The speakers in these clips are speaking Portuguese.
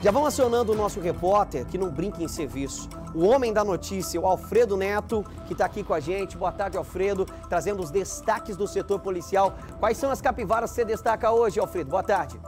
Já vão acionando o nosso repórter, que não brinca em serviço, o homem da notícia, o Alfredo Neto, que está aqui com a gente. Boa tarde, Alfredo, trazendo os destaques do setor policial. Quais são as capivaras que você destaca hoje, Alfredo? Boa tarde.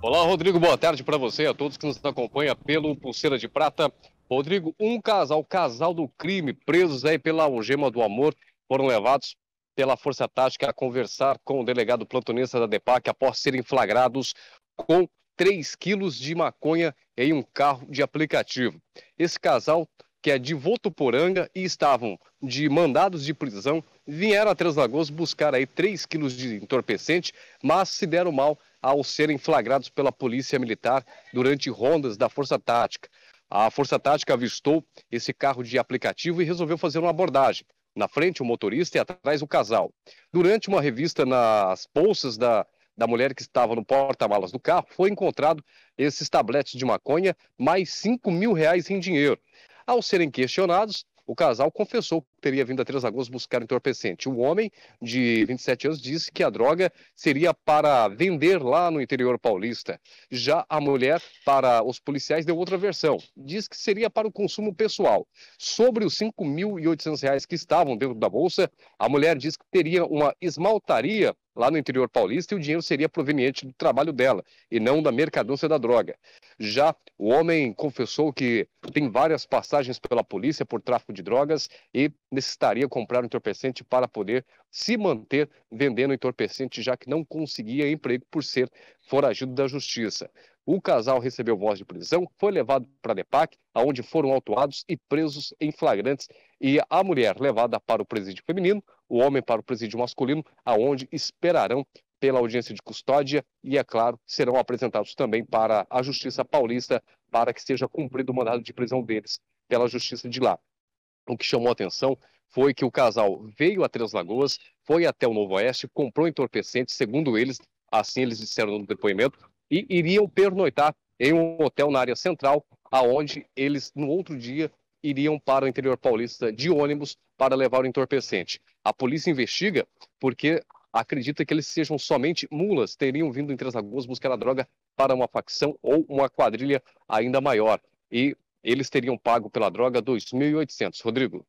Olá, Rodrigo. Boa tarde para você, a todos que nos acompanham pelo Pulseira de Prata. Rodrigo, um casal, casal do crime, presos aí pela algema do amor, foram levados pela Força Tática a conversar com o delegado plantonista da DEPAC após serem flagrados com 3 quilos de maconha em um carro de aplicativo. Esse casal, que é de Votuporanga e estavam de mandados de prisão, vieram a Três Lagoas buscar aí 3 quilos de entorpecente, mas se deram mal ao serem flagrados pela polícia militar durante rondas da Força Tática. A Força Tática avistou esse carro de aplicativo e resolveu fazer uma abordagem. Na frente, o motorista e atrás, o casal. Durante uma revista nas bolsas da da mulher que estava no porta-malas do carro, foi encontrado esses tabletes de maconha, mais 5 mil reais em dinheiro. Ao serem questionados, o casal confessou teria vindo a Três Lagoas buscar entorpecente. O homem, de 27 anos, disse que a droga seria para vender lá no interior paulista. Já a mulher, para os policiais, deu outra versão. Diz que seria para o consumo pessoal. Sobre os R$ 5.800 que estavam dentro da bolsa, a mulher diz que teria uma esmaltaria lá no interior paulista e o dinheiro seria proveniente do trabalho dela e não da mercadúncia da droga. Já o homem confessou que tem várias passagens pela polícia por tráfico de drogas e necessitaria comprar um entorpecente para poder se manter vendendo entorpecente, já que não conseguia emprego por ser foragido da justiça. O casal recebeu voz de prisão, foi levado para a DEPAC, onde foram autuados e presos em flagrantes, e a mulher levada para o presídio feminino, o homem para o presídio masculino, aonde esperarão pela audiência de custódia e, é claro, serão apresentados também para a Justiça Paulista para que seja cumprido o mandado de prisão deles pela Justiça de lá. O que chamou atenção foi que o casal veio a Três Lagoas, foi até o Novo Oeste, comprou entorpecentes, segundo eles, assim eles disseram no depoimento, e iriam pernoitar em um hotel na área central, aonde eles, no outro dia, iriam para o interior paulista de ônibus para levar o entorpecente. A polícia investiga porque acredita que eles sejam somente mulas, teriam vindo em Três Lagoas buscar a droga para uma facção ou uma quadrilha ainda maior. E eles teriam pago pela droga 2.800. Rodrigo.